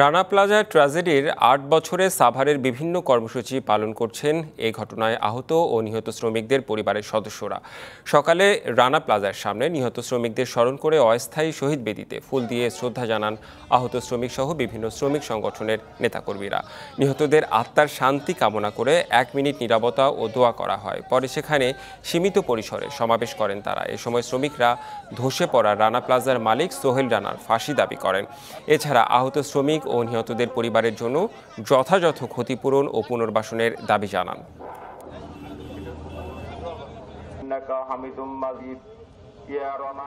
Rana plaza ট্র্যাজেডির আট বছরে সাভারের বিভিন্ন কর্মসূচি পালন করছেন এই ঘটনায় আহত ও নিহত শ্রমিকদের পরিবারের সদস্যরা সকালে রানা প্লাজার সামনে নিহত শ্রমিকদের স্মরণ করে অস্থায়ী শহীদ বেদিতে ফুল দিয়ে শ্রদ্ধা জানান আহত শ্রমিক সহ বিভিন্ন শ্রমিক সংগঠনের নেতাকর্মীরা নিহতদের আত্মার শান্তি কামনা করে এক মিনিট নিরাপত্তা ও দোয়া করা হয় পরে সেখানে সীমিত পরিসরে সমাবেশ করেন তারা এ সময় শ্রমিকরা ধসে পড়া রানা প্লাজার মালিক সোহেল রানার ফাঁসি দাবি করেন এছাড়া আহত শ্রমিক শ্রমিক ও নিহতদের পরিবারের জন্য যথাযথ ক্ষতিপূরণ ও পুনর্বাসনের দাবি জানান